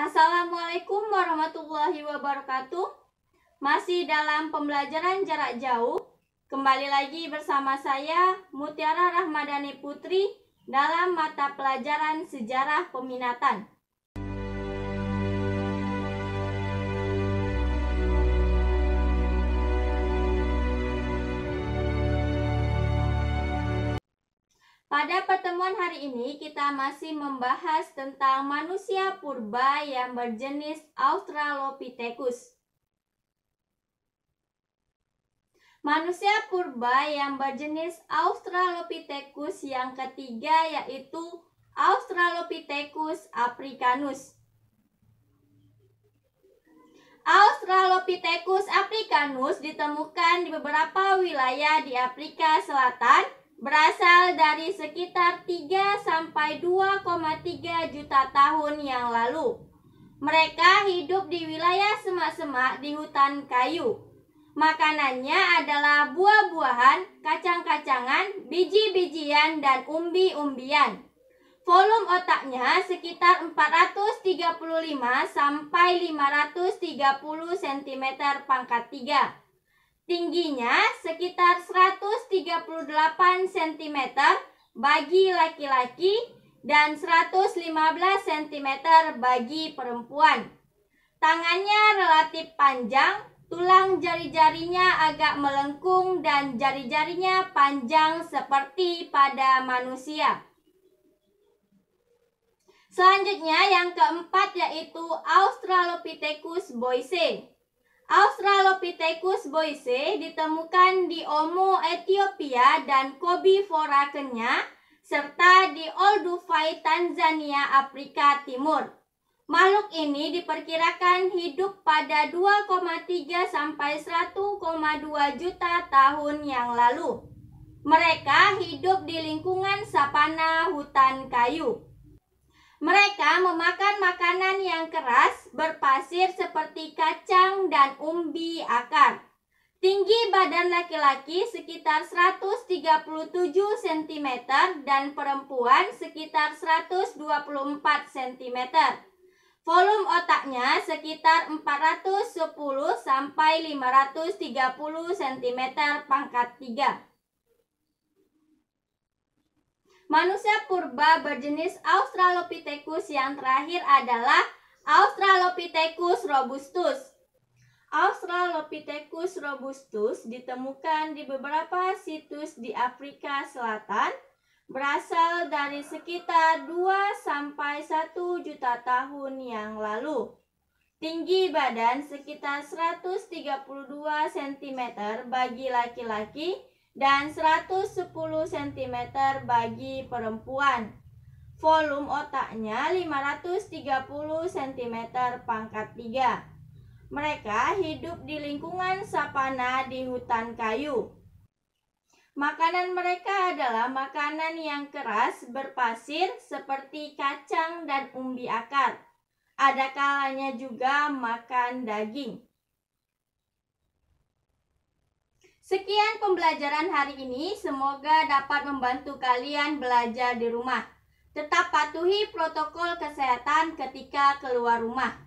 Assalamualaikum warahmatullahi wabarakatuh. Masih dalam pembelajaran jarak jauh, kembali lagi bersama saya Mutiara Rahmadani Putri dalam mata pelajaran Sejarah Peminatan. Pada pertemuan hari ini kita masih membahas tentang manusia purba yang berjenis Australopithecus. Manusia purba yang berjenis Australopithecus yang ketiga yaitu Australopithecus africanus. Australopithecus africanus ditemukan di beberapa wilayah di Afrika Selatan, berasal dari sekitar 3 sampai 2,3 juta tahun yang lalu. Mereka hidup di wilayah semak-semak di hutan kayu. Makanannya adalah buah-buahan, kacang-kacangan, biji-bijian, dan umbi-umbian. Volume otaknya sekitar 435 sampai 530 cm pangkat 3. Tingginya sekitar 100 38 cm bagi laki-laki dan 115 cm bagi perempuan. Tangannya relatif panjang, tulang jari-jarinya agak melengkung dan jari-jarinya panjang seperti pada manusia. Selanjutnya yang keempat yaitu Australopithecus boise. Australopithecus boise ditemukan di Omo, Ethiopia dan Kobi Forakenya, serta di Olduvai, Tanzania, Afrika Timur. Makhluk ini diperkirakan hidup pada 2,3 sampai 1,2 juta tahun yang lalu. Mereka hidup di lingkungan sapana hutan kayu. Mereka memakan makanan yang keras, berpasir seperti kacang dan umbi akar. Tinggi badan laki-laki sekitar 137 cm dan perempuan sekitar 124 cm. Volume otaknya sekitar 410 sampai 530 cm pangkat 3. Manusia purba berjenis Australopithecus yang terakhir adalah Australopithecus robustus. Australopithecus robustus ditemukan di beberapa situs di Afrika Selatan, berasal dari sekitar 2 sampai 1 juta tahun yang lalu. Tinggi badan sekitar 132 cm bagi laki-laki dan 110 cm bagi perempuan. Volume otaknya 530 cm pangkat 3. Mereka hidup di lingkungan sapana di hutan kayu. Makanan mereka adalah makanan yang keras berpasir seperti kacang dan umbi akar. Ada kalanya juga makan daging. Sekian pembelajaran hari ini, semoga dapat membantu kalian belajar di rumah. Tetap patuhi protokol kesehatan ketika keluar rumah.